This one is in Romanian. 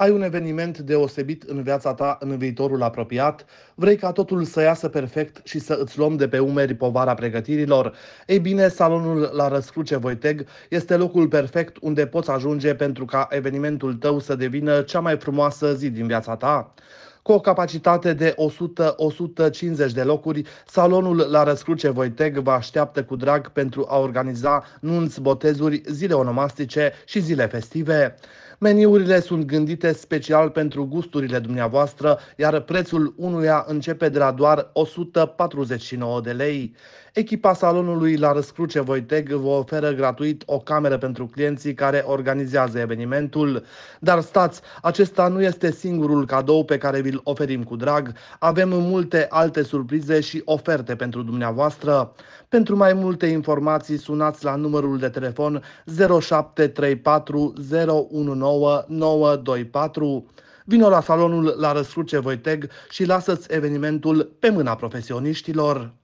Ai un eveniment deosebit în viața ta în viitorul apropiat? Vrei ca totul să iasă perfect și să îți luăm de pe umeri povara pregătirilor? Ei bine, salonul la Răscruce Voiteg este locul perfect unde poți ajunge pentru ca evenimentul tău să devină cea mai frumoasă zi din viața ta. Cu o capacitate de 100-150 de locuri, salonul la Răscruce Voiteg vă așteaptă cu drag pentru a organiza nunți, botezuri, zile onomastice și zile festive. Meniurile sunt gândite special pentru gusturile dumneavoastră, iar prețul unuia începe de la doar 149 de lei. Echipa salonului la Răscruce Voiteg vă oferă gratuit o cameră pentru clienții care organizează evenimentul. Dar stați, acesta nu este singurul cadou pe care vi-l oferim cu drag. Avem multe alte surprize și oferte pentru dumneavoastră. Pentru mai multe informații sunați la numărul de telefon 0734 019 9924. Vino la salonul la Răscruce Voiteg și lasă-ți evenimentul pe mâna profesioniștilor.